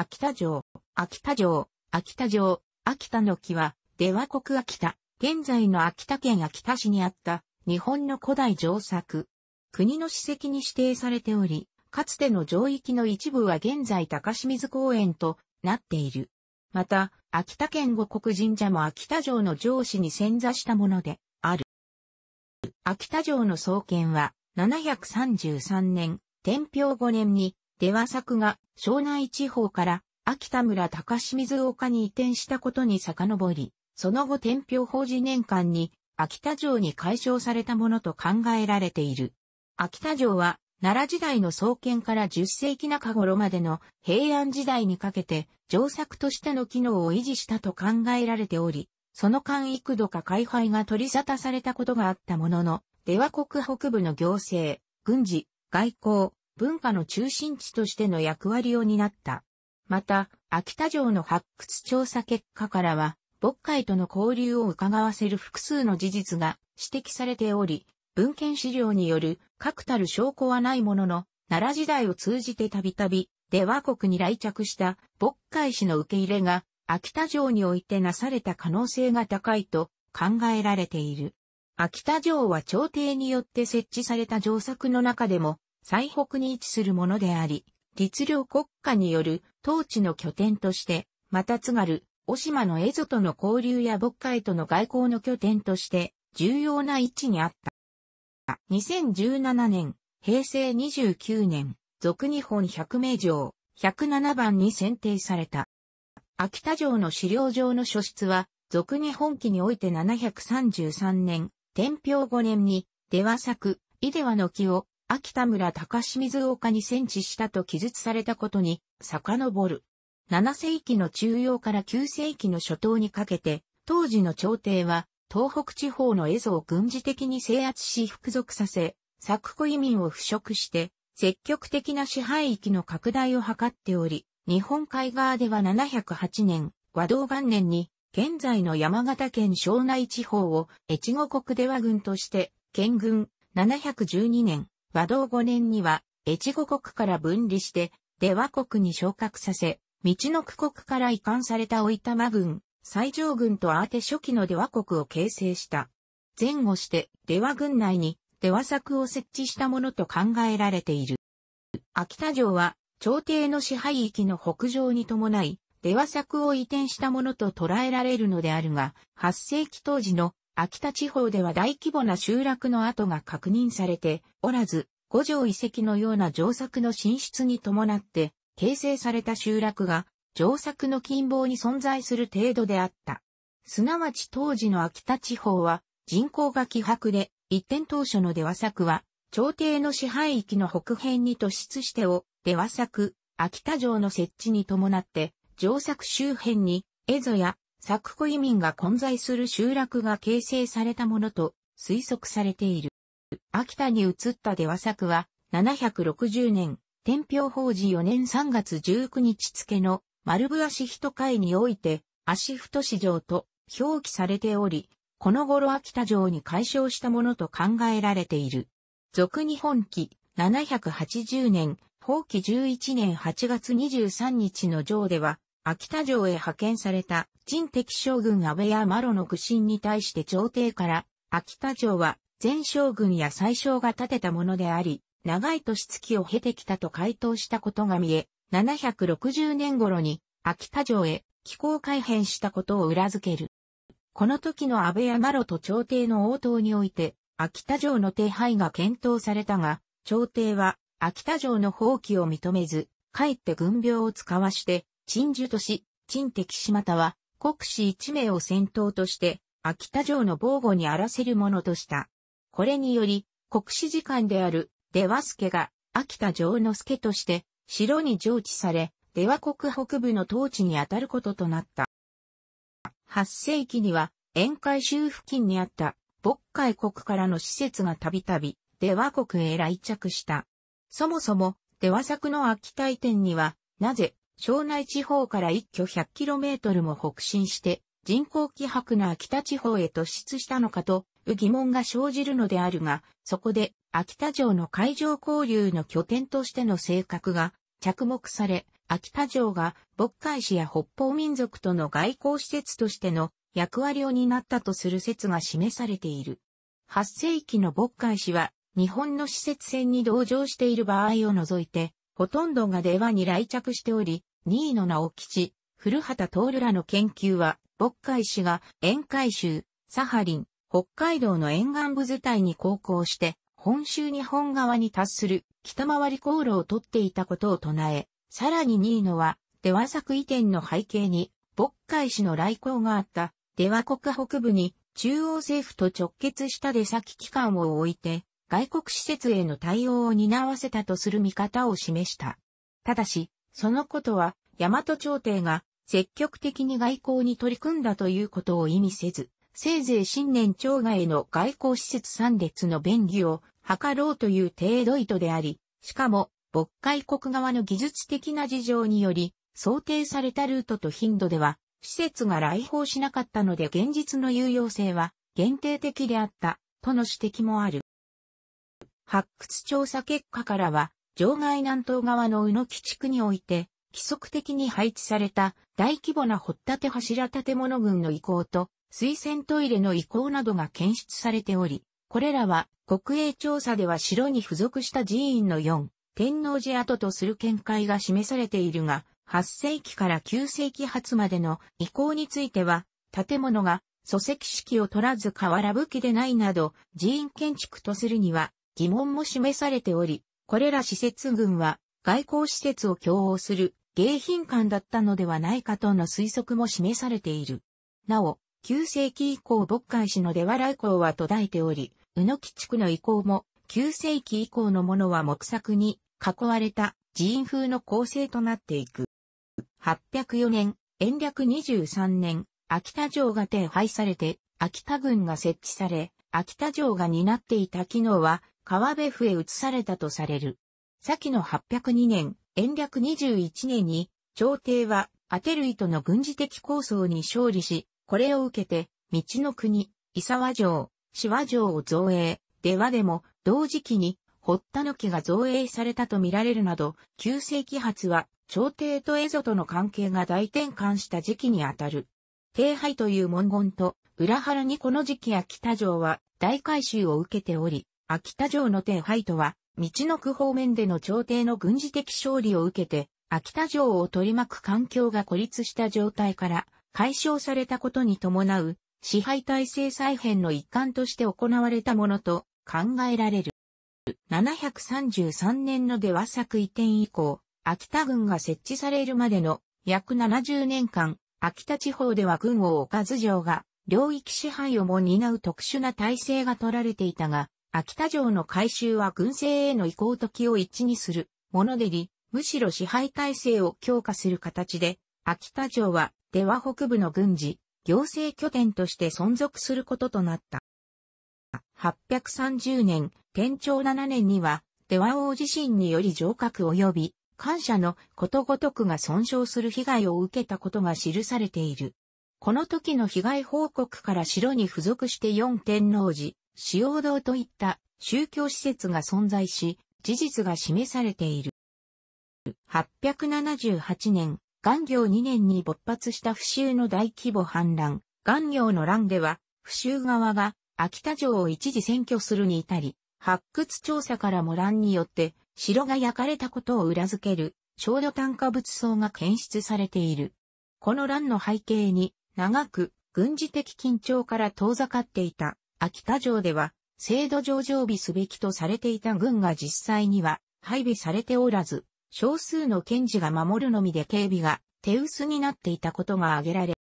秋田城、秋田城、秋田城、秋田の木は、出羽国秋田、現在の秋田県秋田市にあった、日本の古代城作。国の史跡に指定されており、かつての城域の一部は現在高清水公園となっている。また、秋田県五国神社も秋田城の城市に潜座したものである。秋田城の創建は733年、天平5年に出羽作が庄内地方から秋田村高清水岡に移転したことに遡り、その後天平法事年間に秋田城に改称されたものと考えられている。秋田城は奈良時代の創建から10世紀中頃までの平安時代にかけて城作としての機能を維持したと考えられており、その間幾度か開廃が取り沙汰されたことがあったものの、出羽国北部の行政、軍事、外交、文化の中心地としての役割を担った。また、秋田城の発掘調査結果からは、牧会との交流を伺わせる複数の事実が指摘されており、文献資料による確たる証拠はないものの、奈良時代を通じてたびたび、出和国に来着した渤海氏の受け入れが、秋田城においてなされた可能性が高いと考えられている。秋田城は朝廷によって設置された城作の中でも最北に位置するものであり、律令国家による統治の拠点として、また津軽、オ島の蝦夷との交流や渤海との外交の拠点として、重要な位置にあった。2017年、平成29年、俗日本百名城、107番に選定された。秋田城の資料上の書室は、俗日本記において733年、天平5年に、出羽作、井出羽の木を、秋田村高清水岡に戦地したと記述されたことに遡る。7世紀の中央から9世紀の初頭にかけて、当時の朝廷は、東北地方の蝦夷を軍事的に制圧し服属させ、作古移民を腐食して、積極的な支配域の拡大を図っており、日本海側では708年、和道元年に、現在の山形県庄内地方を越後国では軍として、県軍712年、和道5年には、越後国から分離して、出羽国に昇格させ、道の区国から移管されたた玉軍、西条軍とあて初期の出羽国を形成した。前後して、出羽軍内に、出羽作を設置したものと考えられている。秋田城は、朝廷の支配域の北上に伴い、出羽作を移転したものと捉えられるのであるが、8世紀当時の秋田地方では大規模な集落の跡が確認されておらず、五条遺跡のような城作の進出に伴って、形成された集落が城作の近傍に存在する程度であった。すなわち当時の秋田地方は人口が希薄で、一点当初の出羽作は、朝廷の支配域の北辺に突出してお出羽作、秋田城の設置に伴って、城作周辺に、蝦夷や作古移民が混在する集落が形成されたものと推測されている。秋田に移った出羽作は、760年、天平法事4年3月19日付の丸部足人会において、足太市場と表記されており、この頃秋田城に解消したものと考えられている。俗日本記780年、法記11年8月23日の城では、秋田城へ派遣された人敵将軍安倍やマロの苦心に対して朝廷から、秋田城は前将軍や宰相が建てたものであり、長い年月を経てきたと回答したことが見え、760年頃に秋田城へ気候改変したことを裏付ける。この時の安倍や麻呂と朝廷の応答において、秋田城の手配が検討されたが、朝廷は秋田城の放棄を認めず、かえって軍病を使わして、陳樹都市、陳敵島または、国士一名を先頭として、秋田城の防護に荒らせるものとした。これにより、国士次官である、出羽助が、秋田城之助として、城に上置され、出羽国北部の統治にあたることとなった。8世紀には、沿海州付近にあった、渤海国からの施設がたびたび、出羽国へ来着した。そもそも、出羽作の秋田移転には、なぜ、庄内地方から一挙 100km も北進して、人工気迫な秋田地方へ突出したのかと、疑問が生じるのであるが、そこで、秋田城の海上交流の拠点としての性格が着目され、秋田城が渤海市や北方民族との外交施設としての役割を担ったとする説が示されている。8世紀の渤海市は日本の施設船に同乗している場合を除いて、ほとんどが出羽に来着しており、2位の直吉、古畑徹らの研究は、渤海氏が沿海州、サハリン、北海道の沿岸部図体に航行して、本州日本側に達する北回り航路を取っていたことを唱え、さらにニーノは、出羽作移転の背景に、渤海氏の来航があった出羽国北部に中央政府と直結した出先機関を置いて、外国施設への対応を担わせたとする見方を示した。ただし、そのことは、大和朝廷が積極的に外交に取り組んだということを意味せず、せいぜい新年町外の外交施設参列の便宜を図ろうという程度意図であり、しかも、渤海国側の技術的な事情により、想定されたルートと頻度では、施設が来訪しなかったので現実の有用性は限定的であった、との指摘もある。発掘調査結果からは、場外南東側の宇野基地区において、規則的に配置された大規模な掘立柱建物群の遺構と水洗トイレの遺構などが検出されており、これらは国営調査では城に付属した寺院の4、天王寺跡とする見解が示されているが、8世紀から9世紀初までの移行については、建物が礎石式を取らず瓦武器でないなど、寺院建築とするには疑問も示されており、これら施設群は外交施設を共応する迎賓館だったのではないかとの推測も示されている。なお、9世紀以降牧海市の出笑港は途絶えており、宇野木地区の遺構も9世紀以降のものは木作に囲われた寺院風の構成となっていく。804年、延暦23年、秋田城が手配されて、秋田軍が設置され、秋田城が担っていた機能は、川辺府へ移されたとされる。先の802年、延暦21年に、朝廷はアテルイとの軍事的抗争に勝利し、これを受けて、道の国、伊沢城、志和城を造営、ではでも、同時期に、堀田の木が造営されたと見られるなど、旧世紀発は、朝廷と蝦夷との関係が大転換した時期にあたる。帝廃という文言と、裏腹にこの時期や北城は大改修を受けており、秋田城の天敗とは、道の区方面での朝廷の軍事的勝利を受けて、秋田城を取り巻く環境が孤立した状態から解消されたことに伴う支配体制再編の一環として行われたものと考えられる。733年の出羽作移転以降、秋田軍が設置されるまでの約70年間、秋田地方では軍を置かず城が領域支配をも担う特殊な体制が取られていたが、秋田城の改修は軍政への移行時を一致にするものでり、むしろ支配体制を強化する形で、秋田城は、出羽北部の軍事、行政拠点として存続することとなった。830年、天長7年には、出羽王自身により城郭及び、感謝のことごとくが損傷する被害を受けたことが記されている。この時の被害報告から城に付属して四天王寺、使用堂といった宗教施設が存在し、事実が示されている。878年、元行2年に勃発した不襲の大規模反乱、元行の乱では、不襲側が秋田城を一時占拠するに至り、発掘調査からも乱によって城が焼かれたことを裏付ける小土炭化物層が検出されている。この乱の背景に長く軍事的緊張から遠ざかっていた秋田城では、制度上常備すべきとされていた軍が実際には配備されておらず、少数の検事が守るのみで警備が手薄になっていたことが挙げられ、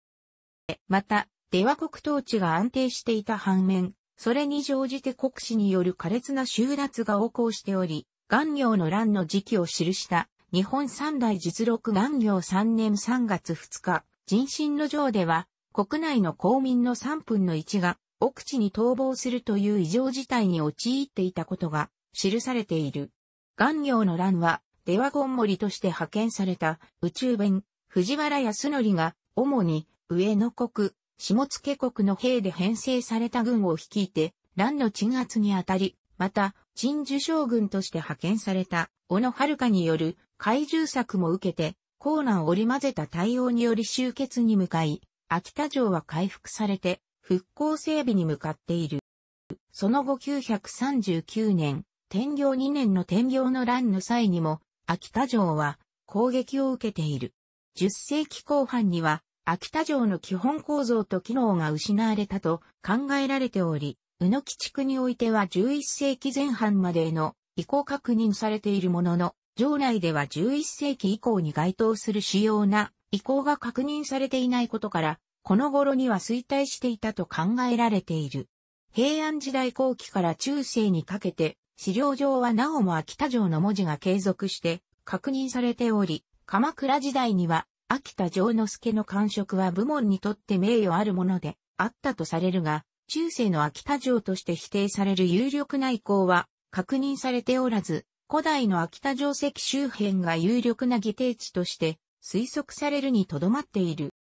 また、出は、国統治が安定していた反面、それに乗じて国史による苛烈な収奪が横行しており、元行の乱の時期を記した日本三大実録元行3年3月2日、人心の城では、国内の公民の3分の1が奥地に逃亡するという異常事態に陥っていたことが記されている。元行の乱は、デワゴン森として派遣された宇宙弁、藤原康則が、主に上野国、下野国の兵で編成された軍を率いて、乱の鎮圧にあたり、また、鎮守将軍として派遣された、小野遥による怪獣策も受けて、コーナを織り交ぜた対応により終結に向かい、秋田城は回復されて、復興整備に向かっている。その後939年、天行2年の天行の乱の際にも、秋田城は攻撃を受けている。10世紀後半には、秋田城の基本構造と機能が失われたと考えられており、宇野木地区においては11世紀前半までの移行確認されているものの、城内では11世紀以降に該当する主要な移行が確認されていないことから、この頃には衰退していたと考えられている。平安時代後期から中世にかけて、資料上はなおも秋田城の文字が継続して確認されており、鎌倉時代には秋田城之助の官職は部門にとって名誉あるものであったとされるが、中世の秋田城として否定される有力な向は確認されておらず、古代の秋田城跡周辺が有力な議定地として推測されるにとどまっている。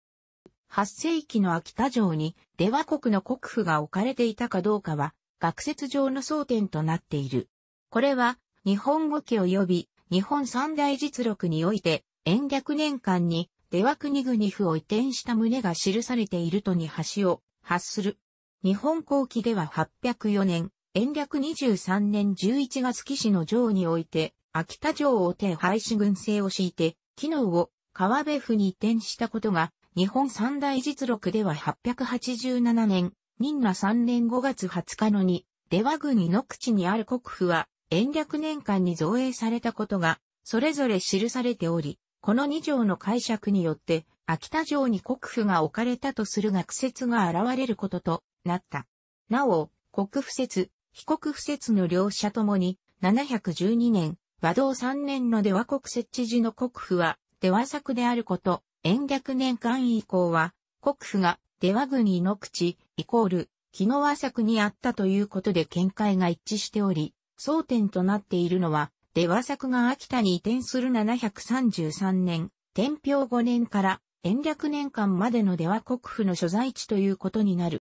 8世紀の秋田城に出羽国の国府が置かれていたかどうかは、学説上の争点となっている。これは、日本語記及び、日本三大実録において、延暦年間に、出羽国国府を移転した旨が記されているとに橋を発する。日本後期では804年、延暦23年11月騎士の城において、秋田城を手廃止軍政を敷いて、機能を川辺府に移転したことが日本三大実録では887年、任が3年5月20日のに、出羽郡の口にある国府は、延暦年間に造営されたことが、それぞれ記されており、この2条の解釈によって、秋田城に国府が置かれたとする学説が現れることとなった。なお、国府説、被国府説の両者ともに、712年、和道3年の出羽国設置時の国府は、出羽作であること、延暦年間以降は、国府が出羽国の口、イコール、木の和作にあったということで見解が一致しており、争点となっているのは、出羽作が秋田に移転する733年、天平5年から延暦年間までの出羽国府の所在地ということになる。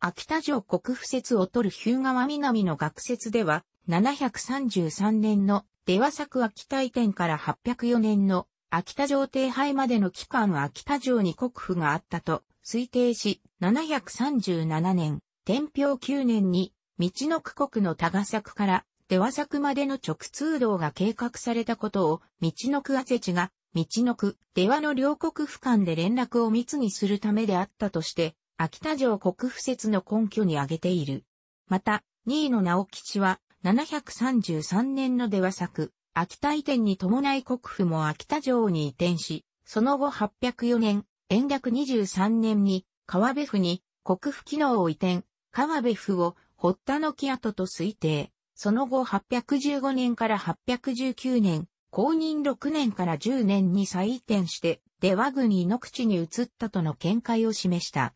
秋田城国府説を取る日向川南の学説では、733年の出羽作秋田移転から804年の秋田城停廃までの期間秋田城に国府があったと推定し、737年、天平9年に、道の区国の多賀作から出羽作までの直通道が計画されたことを、道の区汗地が、道の区、出羽の両国府間で連絡を密にするためであったとして、秋田城国府説の根拠に挙げている。また、2位の直吉は、733年の出羽作、秋田移転に伴い国府も秋田城に移転し、その後804年、延暦23年に、川辺府に国府機能を移転、川辺府を堀田の木跡と推定。その後815年から819年、公認6年から10年に再移転して、出羽国の口に移ったとの見解を示した。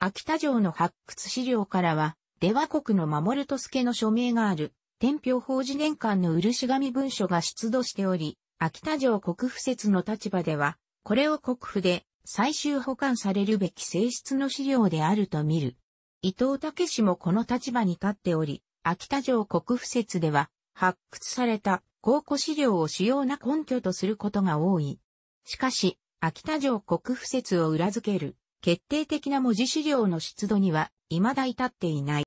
秋田城の発掘資料からは、出羽国の守戸助の署名がある天平法事年間の漆紙文書が出土しており、秋田城国府説の立場では、これを国府で最終保管されるべき性質の資料であると見る。伊藤武氏もこの立場に立っており、秋田城国府説では、発掘された考古資料を主要な根拠とすることが多い。しかし、秋田城国府説を裏付ける決定的な文字資料の出土には未だ至っていない。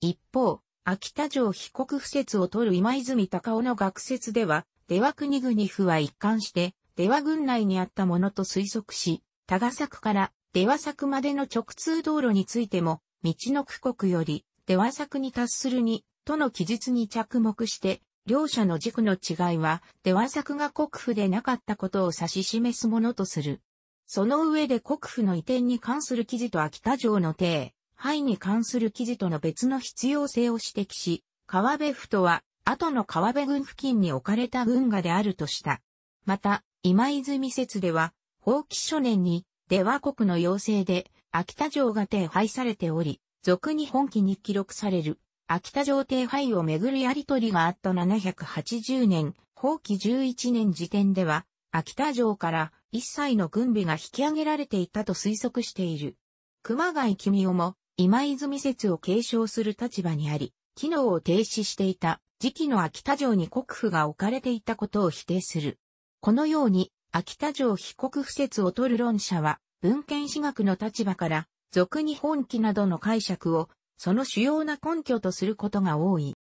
一方、秋田城被告不説を取る今泉隆夫の学説では、出羽国々府は一貫して、出羽郡内にあったものと推測し、多賀作から出羽作までの直通道路についても、道の区国より出羽作に達するに、との記述に着目して、両者の軸の違いは、出羽作が国府でなかったことを指し示すものとする。その上で国府の移転に関する記事と秋田城の帝、肺に関する記事との別の必要性を指摘し、川辺府とは、後の川辺郡付近に置かれた軍河であるとした。また、今泉説では、放棄初年に、出和国の要請で、秋田城が手配されており、俗に本記に記録される、秋田城手配をめぐるやりとりがあった780年、法棄11年時点では、秋田城から一切の軍備が引き上げられていたと推測している。熊谷君雄も、今泉説を継承する立場にあり、機能を停止していた時期の秋田城に国府が置かれていたことを否定する。このように、秋田城被国府説を取る論者は、文献史学の立場から、俗に本気などの解釈を、その主要な根拠とすることが多い。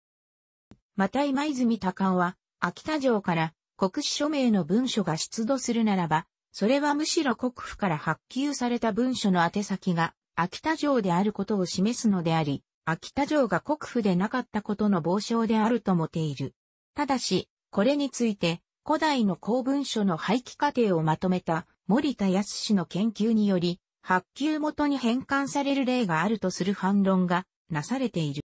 また今泉隆夫は、秋田城から国史署名の文書が出土するならば、それはむしろ国府から発給された文書の宛先が秋田城であることを示すのであり、秋田城が国府でなかったことの傍証であるともている。ただし、これについて、古代の公文書の廃棄過程をまとめた森田康氏の研究により、発給元に返還される例があるとする反論がなされている。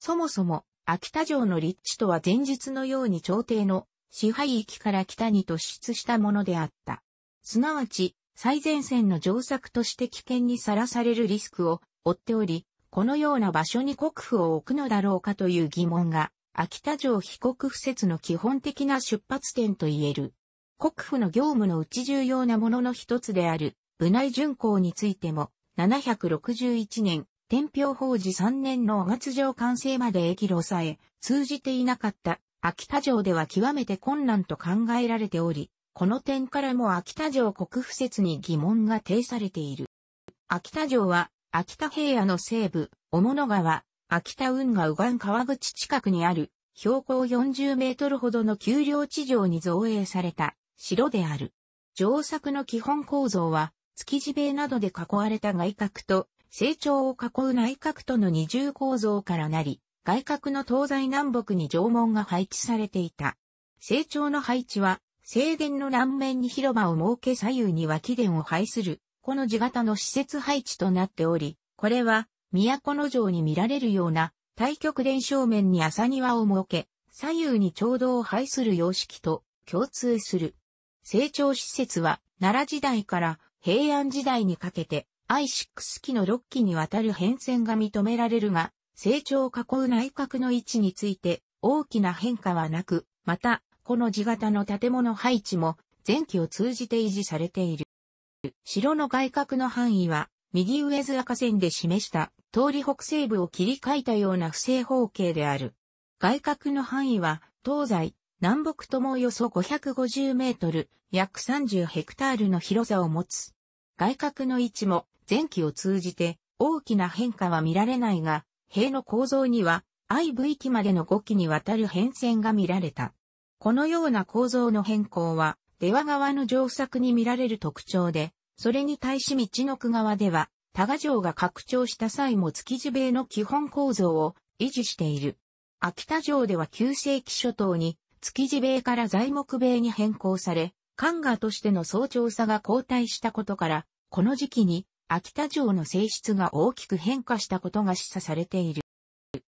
そもそも、秋田城の立地とは前日のように朝廷の支配域から北に突出したものであった。すなわち、最前線の上作として危険にさらされるリスクを負っており、このような場所に国府を置くのだろうかという疑問が、秋田城被告不説の基本的な出発点と言える。国府の業務のうち重要なものの一つである、部内巡行についても、761年、天平法事3年の小月城完成まで駅路さえ、通じていなかった、秋田城では極めて困難と考えられており、この点からも秋田城国府説に疑問が呈されている。秋田城は、秋田平野の西部、小物川、秋田運河右岸川口近くにある、標高40メートルほどの丘陵地上に造営された城である。城作の基本構造は、築地塀などで囲われた外角と、成長を囲う内角との二重構造からなり、外角の東西南北に城門が配置されていた。成長の配置は、正殿の南面に広場を設け左右に脇殿を配する、この字型の施設配置となっており、これは、都の城に見られるような、対極殿正面に朝庭を設け、左右に長道を配する様式と共通する。成長施設は、奈良時代から平安時代にかけて、I6 期の6期にわたる変遷が認められるが、成長を囲う内閣の位置について大きな変化はなく、また、この地型の建物配置も前期を通じて維持されている。城の外角の範囲は右上図赤線で示した通り北西部を切り替えたような不正方形である。外角の範囲は東西、南北ともおよそ550メートル、約30ヘクタールの広さを持つ。外角の位置も前期を通じて大きな変化は見られないが、塀の構造には IV 期までの5期にわたる変遷が見られた。このような構造の変更は、出羽川の上作に見られる特徴で、それに対し道の区側では、多賀城が拡張した際も築地米の基本構造を維持している。秋田城では旧世紀初頭に築地米から材木米に変更され、関河としての早朝さが交代したことから、この時期に秋田城の性質が大きく変化したことが示唆されている。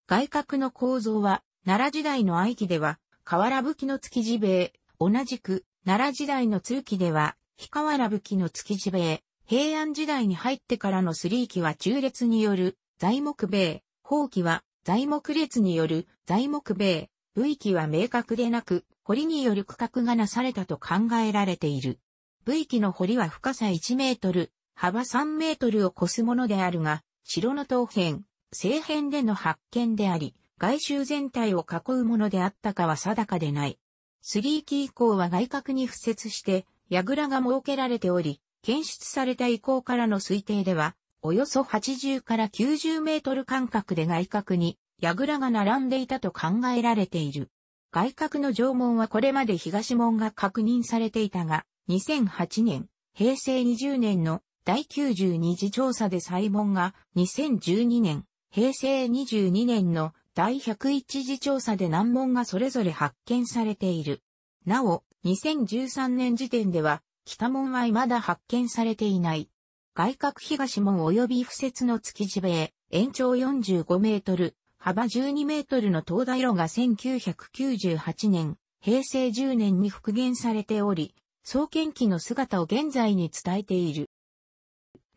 外郭の構造は、奈良時代の愛機では、河原吹きの築地塀、同じく、奈良時代の通期では、日河原吹きの築地塀、平安時代に入ってからのスリー期は中列による材木塀、宝器は材木列による材木塀、武器は明確でなく、堀による区画がなされたと考えられている。武器の堀は深さ1メートル、幅3メートルを超すものであるが、城の東辺、西辺での発見であり、外周全体を囲うものであったかは定かでない。スリキー以降は外角に付設して、櫓が設けられており、検出された以降からの推定では、およそ80から90メートル間隔で外角に、櫓が並んでいたと考えられている。外角の縄文はこれまで東門が確認されていたが、2008年、平成20年の第92次調査で細門が2012年、平成22年の第101次調査で難問がそれぞれ発見されている。なお、2013年時点では、北門は未だ発見されていない。外角東門及び付設の築地塀、延長45メートル、幅12メートルの東大路が1998年、平成10年に復元されており、創建期の姿を現在に伝えている。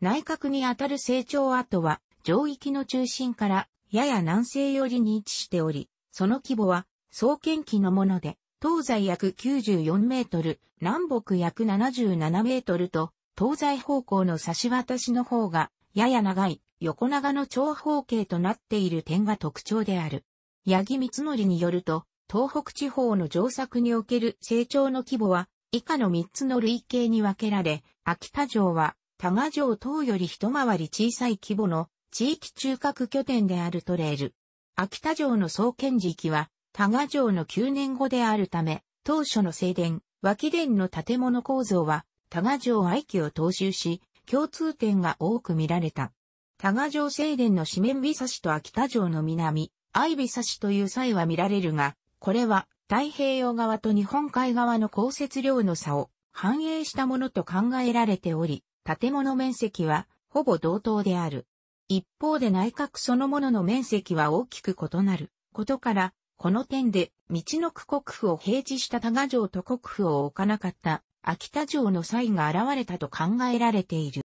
内角にあたる成長跡は、上域の中心からやや南西寄りに位置しており、その規模は、総建機のもので、東西約94メートル、南北約77メートルと、東西方向の差し渡しの方が、やや長い、横長の長方形となっている点が特徴である。八木光則によると、東北地方の上作における成長の規模は、以下の3つの類型に分けられ、秋田城は、多賀城等より一回り小さい規模の地域中核拠点であるトレイル。秋田城の創建時期は、多賀城の9年後であるため、当初の正殿、脇殿の建物構造は、多賀城愛機を踏襲し、共通点が多く見られた。多賀城正殿の四面日差しと秋田城の南、愛日差しという際は見られるが、これは太平洋側と日本海側の降雪量の差を反映したものと考えられており、建物面積はほぼ同等である。一方で内閣そのものの面積は大きく異なることから、この点で、道の区国府を平地した多賀城と国府を置かなかった秋田城の際が現れたと考えられている。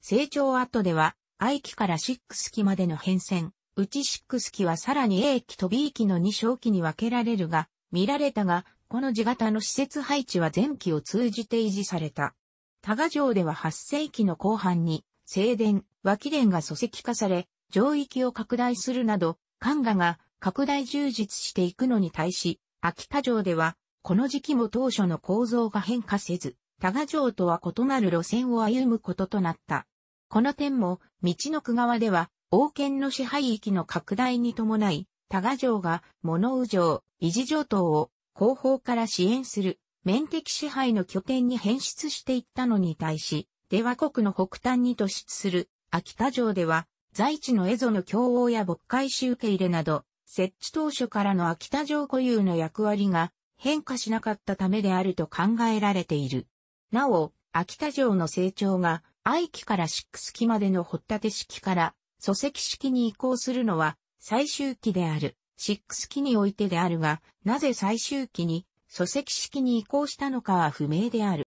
成長後では、愛期から6期までの変遷、うち6期はさらに A 期と B 期の2小期に分けられるが、見られたが、この字型の施設配置は前期を通じて維持された。多賀城では8世紀の後半に、正殿、脇田が組織化され、上域を拡大するなど、漢河が拡大充実していくのに対し、秋田城では、この時期も当初の構造が変化せず、多賀城とは異なる路線を歩むこととなった。この点も、道の区側では、王権の支配域の拡大に伴い、多賀城が物宇城、維持城等を後方から支援する面的支配の拠点に変質していったのに対し、出和国の北端に突出する秋田城では、在地の蝦夷の共王や牧会集受入れなど、設置当初からの秋田城固有の役割が変化しなかったためであると考えられている。なお、秋田城の成長が、愛期からシックス期までの掘立式から、礎石式に移行するのは、最終期である、シックス期においてであるが、なぜ最終期に、礎石式に移行したのかは不明である。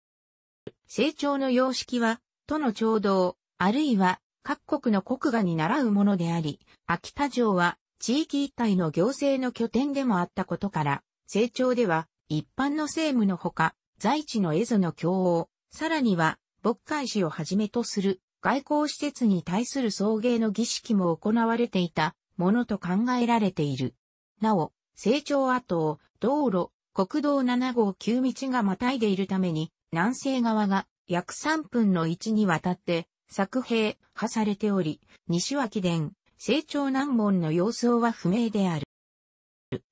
成長の様式は、との調動、あるいは各国の国画に習うものであり、秋田城は地域一体の行政の拠点でもあったことから、成長では一般の政務のほか、在地の蝦夷の共王、さらには、牧会士をはじめとする外交施設に対する送迎の儀式も行われていたものと考えられている。なお、成長跡を道路、国道7号旧道がまたいでいるために、南西側が約3分の1にわたって作兵、派されており、西脇伝、成長難問の様相は不明である。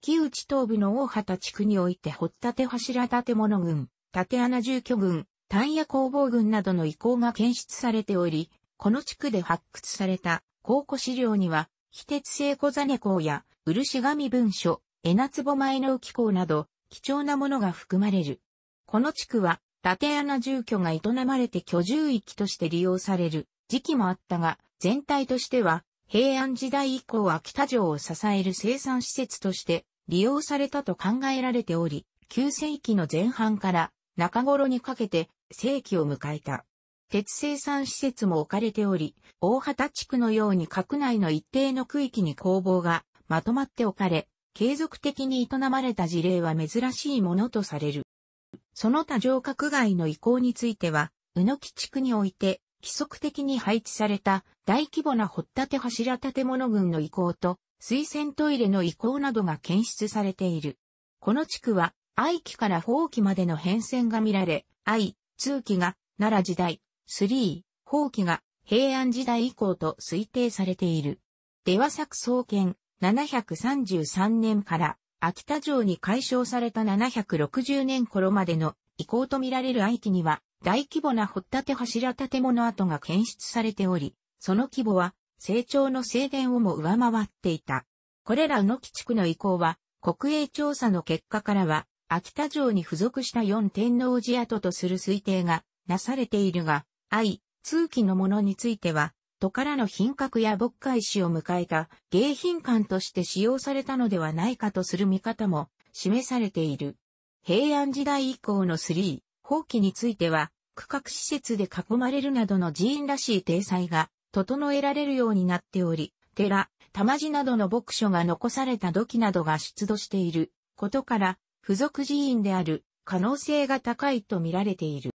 木内東部の大畑地区において掘立て柱建物群、縦穴住居群、単野工房群などの遺構が検出されており、この地区で発掘された考古資料には、非鉄製小金工や漆紙文書、江夏壺前の浮き工など、貴重なものが含まれる。この地区は、縦穴住居が営まれて居住域として利用される時期もあったが、全体としては平安時代以降秋田城を支える生産施設として利用されたと考えられており、9世紀の前半から中頃にかけて世紀を迎えた。鉄生産施設も置かれており、大畑地区のように閣内の一定の区域に工房がまとまって置かれ、継続的に営まれた事例は珍しいものとされる。その他城郭外の移行については、宇野木地区において、規則的に配置された大規模な掘立柱建物群の移行と水洗トイレの移行などが検出されている。この地区は愛期から放期までの変遷が見られ、愛、通期が奈良時代、ー放期が平安時代以降と推定されている。出羽作創建733年から秋田城に改称された760年頃までの遺構とみられる愛機には、大規模な掘立柱建物跡が検出されており、その規模は、成長の正殿をも上回っていた。これらの基地区の遺構は、国営調査の結果からは、秋田城に付属した四天王寺跡とする推定がなされているが、愛、通期のものについては、都からの品格や牧会史を迎えた迎賓館として使用されたのではないかとする見方も示されている。平安時代以降の3、放棄については、区画施設で囲まれるなどの寺院らしい体裁が整えられるようになっており、寺、玉寺などの牧書が残された土器などが出土していることから、付属寺院である可能性が高いと見られている。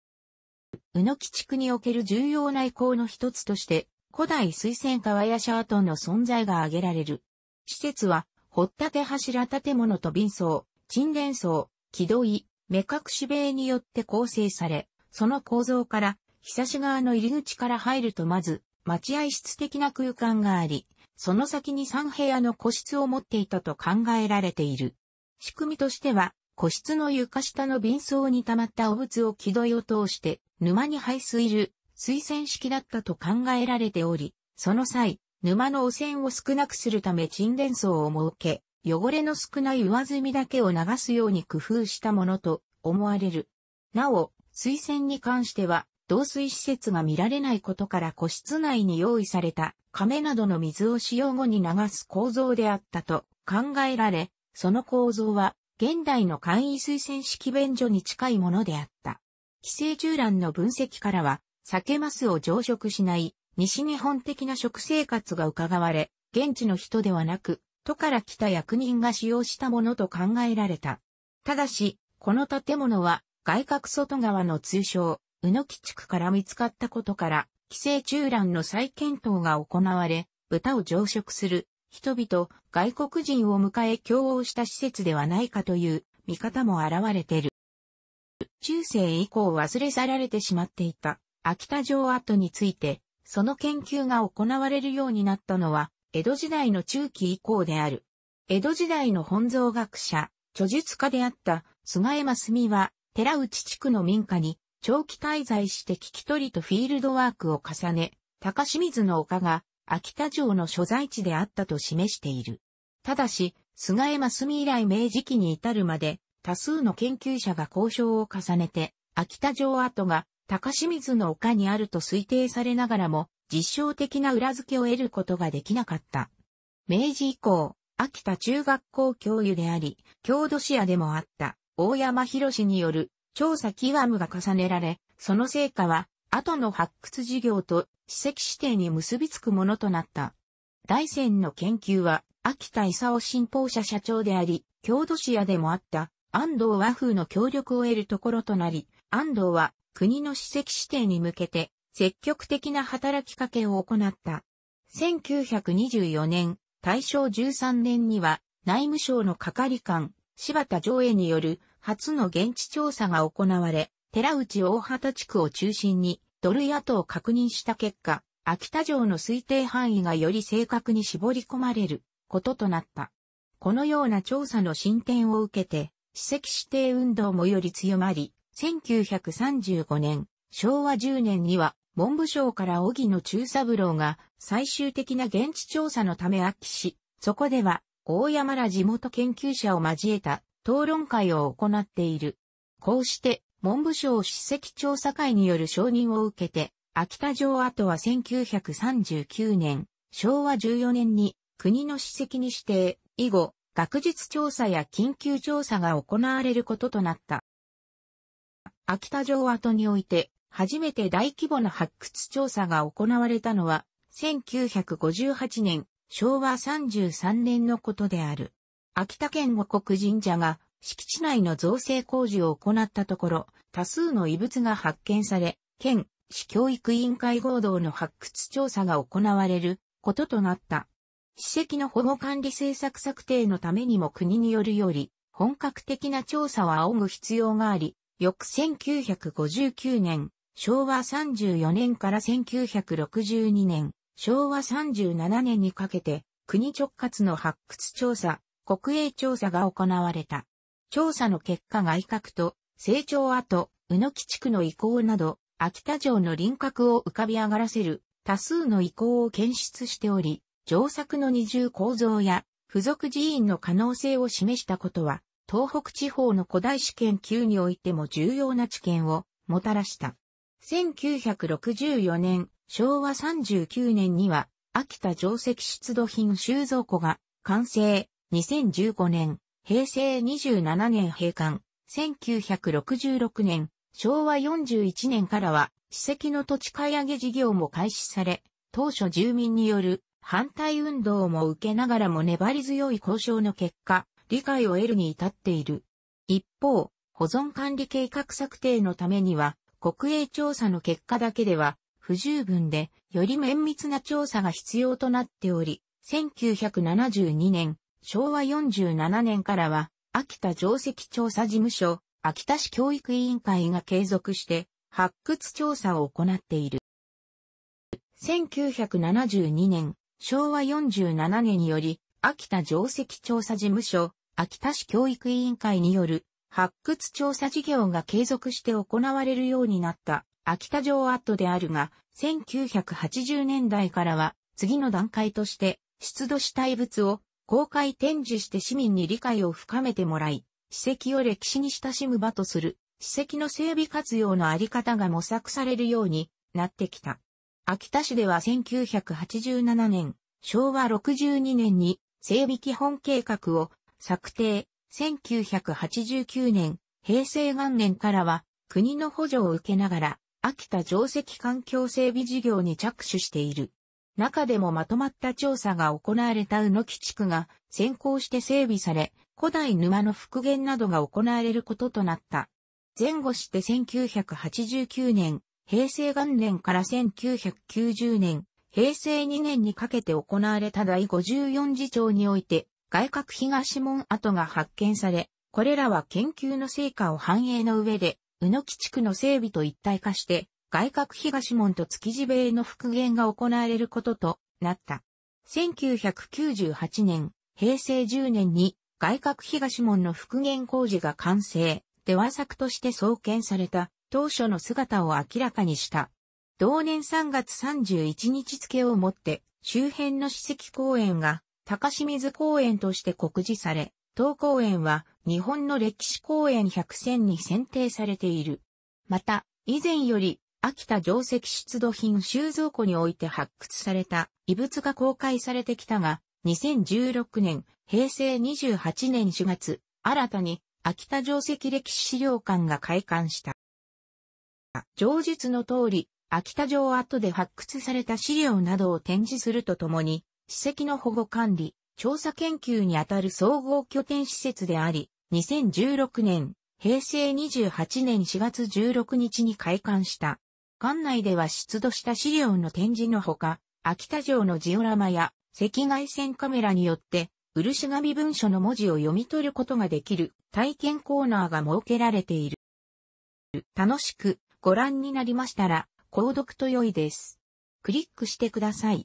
宇野木地区における重要な遺構の一つとして、古代水仙川やシャートの存在が挙げられる。施設は、掘ったて柱建物と瓶層、沈殿層、木戸井、目隠し塀によって構成され、その構造から、久し川の入り口から入るとまず、待合室的な空間があり、その先に3部屋の個室を持っていたと考えられている。仕組みとしては、個室の床下の瓶層に溜まった汚物を木戸井を通して、沼に排水る推薦式だったと考えられており、その際、沼の汚染を少なくするため沈殿層を設け、汚れの少ない上積みだけを流すように工夫したものと思われる。なお、水洗に関しては、導水施設が見られないことから個室内に用意された亀などの水を使用後に流す構造であったと考えられ、その構造は現代の簡易水洗式便所に近いものであった。寄生虫卵の分析からは、酒スを常食しない西日本的な食生活が伺われ、現地の人ではなく、都から来た役人が使用したものと考えられた。ただし、この建物は外角外側の通称、宇野木地区から見つかったことから、寄生中卵の再検討が行われ、豚を常食する人々、外国人を迎え共応した施設ではないかという見方も現れている。中世以降忘れ去られてしまっていた秋田城跡について、その研究が行われるようになったのは、江戸時代の中期以降である。江戸時代の本草学者、著述家であった菅江澄は、寺内地区の民家に長期滞在して聞き取りとフィールドワークを重ね、高清水の丘が秋田城の所在地であったと示している。ただし、菅江澄以来明治期に至るまで、多数の研究者が交渉を重ねて、秋田城跡が高清水の丘にあると推定されながらも、実証的な裏付けを得ることができなかった。明治以降、秋田中学校教諭であり、郷土市アでもあった、大山博士による調査キワムが重ねられ、その成果は、後の発掘事業と史跡指定に結びつくものとなった。大山の研究は、秋田勲信奉社社長であり、郷土市アでもあった、安藤和風の協力を得るところとなり、安藤は国の史跡指定に向けて積極的な働きかけを行った。1924年、大正13年には内務省の係官、柴田上衛による初の現地調査が行われ、寺内大畑地区を中心にドル跡を確認した結果、秋田城の推定範囲がより正確に絞り込まれることとなった。このような調査の進展を受けて、史跡指定運動もより強まり、1935年、昭和10年には、文部省から荻野中三郎が最終的な現地調査のため秋し、そこでは、大山ら地元研究者を交えた討論会を行っている。こうして、文部省史跡調査会による承認を受けて、秋田城跡は1939年、昭和14年に国の史跡に指定、以後、学術調査や緊急調査が行われることとなった。秋田城跡において、初めて大規模な発掘調査が行われたのは、1958年、昭和33年のことである。秋田県五国神社が敷地内の造成工事を行ったところ、多数の遺物が発見され、県、市教育委員会合同の発掘調査が行われることとなった。史跡の保護管理政策策定のためにも国によるより、本格的な調査を仰ぐ必要があり、翌1959年、昭和34年から1962年、昭和37年にかけて、国直轄の発掘調査、国営調査が行われた。調査の結果外郭と、成長跡、宇野木地区の遺構など、秋田城の輪郭を浮かび上がらせる多数の遺構を検出しており、上作の二重構造や付属寺院の可能性を示したことは東北地方の古代史研究においても重要な知見をもたらした。1964年、昭和39年には、秋田定石出土品収蔵庫が完成。2015年、平成27年閉館。1966年、昭和41年からは、史跡の土地買い上げ事業も開始され、当初住民による反対運動も受けながらも粘り強い交渉の結果、理解を得るに至っている。一方、保存管理計画策定のためには、国営調査の結果だけでは不十分で、より綿密な調査が必要となっており、1972年、昭和47年からは、秋田定石調査事務所、秋田市教育委員会が継続して、発掘調査を行っている。1972年、昭和47年により、秋田定石調査事務所、秋田市教育委員会による発掘調査事業が継続して行われるようになった秋田城跡であるが、1980年代からは次の段階として出土した遺物を公開展示して市民に理解を深めてもらい、史跡を歴史に親しむ場とする史跡の整備活用のあり方が模索されるようになってきた。秋田市では1987年、昭和62年に整備基本計画を策定、1989年、平成元年からは、国の補助を受けながら、秋田定石環境整備事業に着手している。中でもまとまった調査が行われた宇野木地区が先行して整備され、古代沼の復元などが行われることとなった。前後して1989年、平成元年から1990年、平成2年にかけて行われた第54次長において、外郭東門跡が発見され、これらは研究の成果を反映の上で、宇野木地区の整備と一体化して、外郭東門と築地米の復元が行われることとなった。1998年、平成10年に外郭東門の復元工事が完成、で和作として創建された当初の姿を明らかにした。同年3月31日付をもって周辺の史跡公園が高清水公園として告示され、当公園は日本の歴史公園100選に選定されている。また、以前より秋田定石出土品収蔵庫において発掘された遺物が公開されてきたが、2016年、平成28年4月、新たに秋田定石歴史資料館が開館した。上述の通り、秋田城跡で発掘された資料などを展示するとともに、史跡の保護管理、調査研究にあたる総合拠点施設であり、2016年、平成28年4月16日に開館した。館内では出土した資料の展示のほか、秋田城のジオラマや赤外線カメラによって、漆紙文書の文字を読み取ることができる体験コーナーが設けられている。楽しくご覧になりましたら、購読と良いです。クリックしてください。